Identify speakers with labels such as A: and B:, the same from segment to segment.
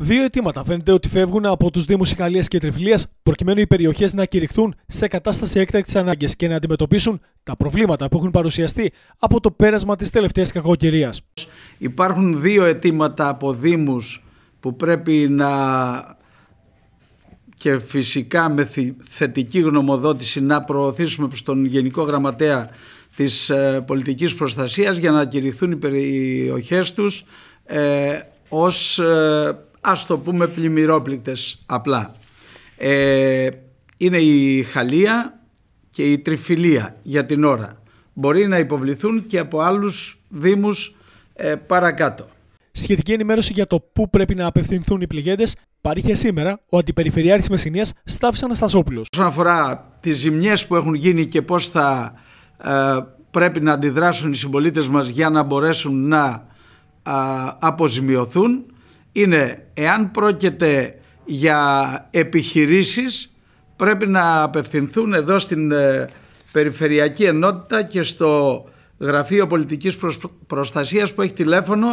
A: Δύο αιτήματα φαίνεται ότι φεύγουν από τους Δήμους Ικαλία και Τριφυλία, προκειμένου οι περιοχές να κηρυχθούν σε κατάσταση έκτακτης ανάγκης και να αντιμετωπίσουν τα προβλήματα που έχουν παρουσιαστεί από το
B: πέρασμα της τελευταίας κακοκαιρίας. Υπάρχουν δύο αιτήματα από Δήμους που πρέπει να και φυσικά με θετική γνωμοδότηση να προωθήσουμε προς τον Γενικό Γραμματέα της ε, Πολιτικής Προστασίας για να κηρυχθούν οι περιοχές τους ε, ως ε, ας το πούμε πλημμυρόπληκτες απλά. Ε, είναι η χαλία και η τριφυλία για την ώρα. Μπορεί να υποβληθούν και από άλλους δήμους ε, παρακάτω. Σχετική ενημέρωση για το πού πρέπει να
A: απευθυνθούν οι πληγέντες παρήχε σήμερα ο Αντιπεριφερειάρχης Μεσυνία Στάφη Αναστασόπουλος. Όσον αφορά
B: τις ζημιές που έχουν γίνει και πώς θα ε, πρέπει να αντιδράσουν οι συμπολίτες μας για να μπορέσουν να αποζημιωθούν, είναι εάν πρόκειται για επιχειρήσεις πρέπει να απευθυνθούν εδώ στην ε, Περιφερειακή Ενότητα και στο Γραφείο Πολιτικής Προστασίας που έχει τηλέφωνο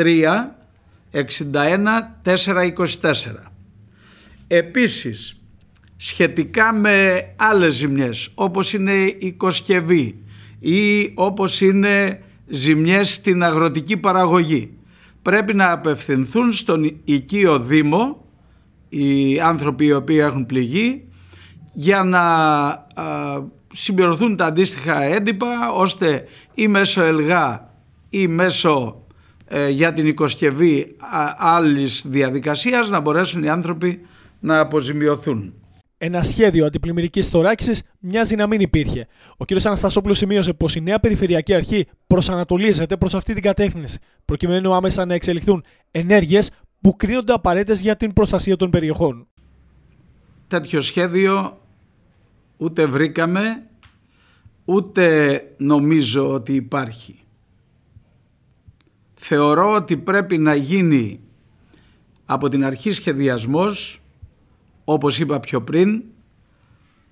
B: 27213 424. Επίσης, σχετικά με άλλες ζημιές, όπως είναι η Κοσκευή ή όπως είναι ζημιές στην αγροτική παραγωγή, πρέπει να απευθυνθούν στον οικείο Δήμο οι άνθρωποι οι οποίοι έχουν πληγεί για να συμπληρωθούν τα αντίστοιχα έντυπα ώστε ή μέσω ΕΛΓΑ ή μέσω ε, για την οικοσκευή άλλης διαδικασίας να μπορέσουν οι άνθρωποι να αποζημιωθούν.
A: Ένα σχέδιο αντιπλημμυρικής θωράκισης μοιάζει να μην υπήρχε. Ο κ. Αναστασόπουλος σημείωσε πως η νέα Περιφερειακή Αρχή προσανατολίζεται προς αυτή την κατεύθυνση, προκειμένου άμεσα να εξελιχθούν ενέργειες που κρίνονται απαραίτητες για την προστασία των περιοχών. Τέτοιο
B: σχέδιο ούτε βρήκαμε, ούτε νομίζω ότι υπάρχει. Θεωρώ ότι πρέπει να γίνει από την αρχή σχεδιασμός όπως είπα πιο πριν,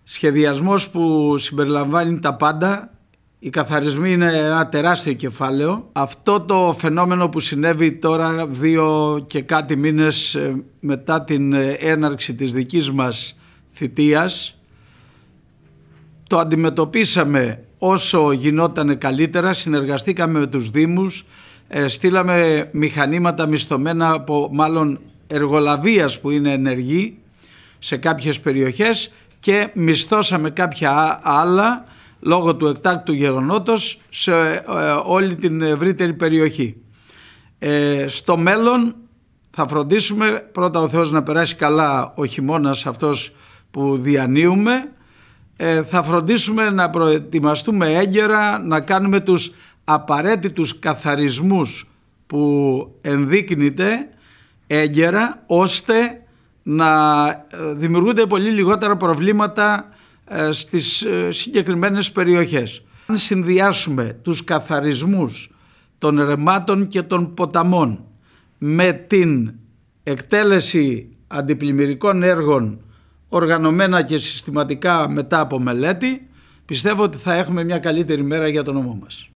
B: σχεδιασμός που συμπεριλαμβάνει τα πάντα, οι καθαρισμοί είναι ένα τεράστιο κεφάλαιο. Αυτό το φαινόμενο που συνέβη τώρα δύο και κάτι μήνες ε, μετά την ε, έναρξη της δικής μας θητείας, το αντιμετωπίσαμε όσο γινόταν καλύτερα, συνεργαστήκαμε με τους Δήμους, ε, στείλαμε μηχανήματα μισθωμένα από μάλλον εργολαβίας που είναι ενεργή σε κάποιες περιοχές και μισθώσαμε κάποια άλλα λόγω του εκτάκτου γεγονότος σε ε, όλη την ευρύτερη περιοχή. Ε, στο μέλλον θα φροντίσουμε πρώτα ο Θεός να περάσει καλά ο χειμώνας αυτός που διανύουμε. Ε, θα φροντίσουμε να προετοιμαστούμε έγκαιρα, να κάνουμε τους απαραίτητους καθαρισμούς που ενδείκνυται έγκαιρα ώστε να ε, δημιουργούνται πολύ λιγότερα προβλήματα ε, στις ε, συγκεκριμένες περιοχές. Αν συνδυάσουμε τους καθαρισμούς των ρεμάτων και των ποταμών με την εκτέλεση αντιπλημμυρικών έργων οργανωμένα και συστηματικά μετά από μελέτη, πιστεύω ότι θα έχουμε μια καλύτερη μέρα για τον νομό μας.